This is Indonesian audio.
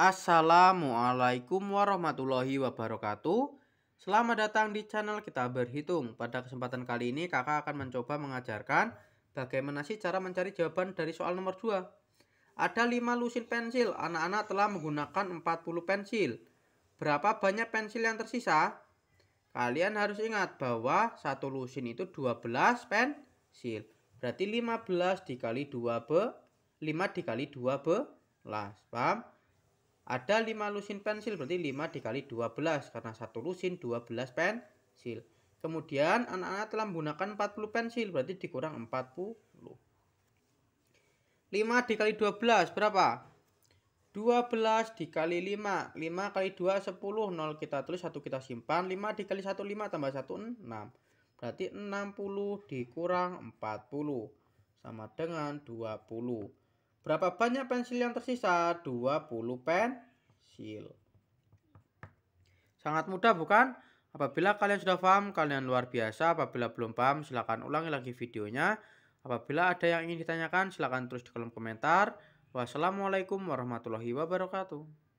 Assalamualaikum warahmatullahi wabarakatuh Selamat datang di channel kita berhitung Pada kesempatan kali ini kakak akan mencoba mengajarkan Bagaimana sih cara mencari jawaban dari soal nomor 2 Ada 5 lusin pensil Anak-anak telah menggunakan 40 pensil Berapa banyak pensil yang tersisa? Kalian harus ingat bahwa satu lusin itu 12 pensil Berarti 15 dikali 2 be 5 dikali 2 belas Paham? Ada 5 lusin pensil berarti 5 dikali 12 karena satu lusin 12 pensil. Kemudian anak-anak telah menggunakan 40 pensil berarti dikurang 40. 5 dikali 12 berapa? 12 dikali 5 5 kali 2 10 0 kita tulis 1 kita simpan 5 dikali 1 5 tambah 1 6 Berarti 60 dikurang 40 Sama dengan 20 Berapa banyak pensil yang tersisa? 20 pensil. Sangat mudah bukan? Apabila kalian sudah paham, kalian luar biasa. Apabila belum paham, silahkan ulangi lagi videonya. Apabila ada yang ingin ditanyakan, silahkan terus di kolom komentar. Wassalamualaikum warahmatullahi wabarakatuh.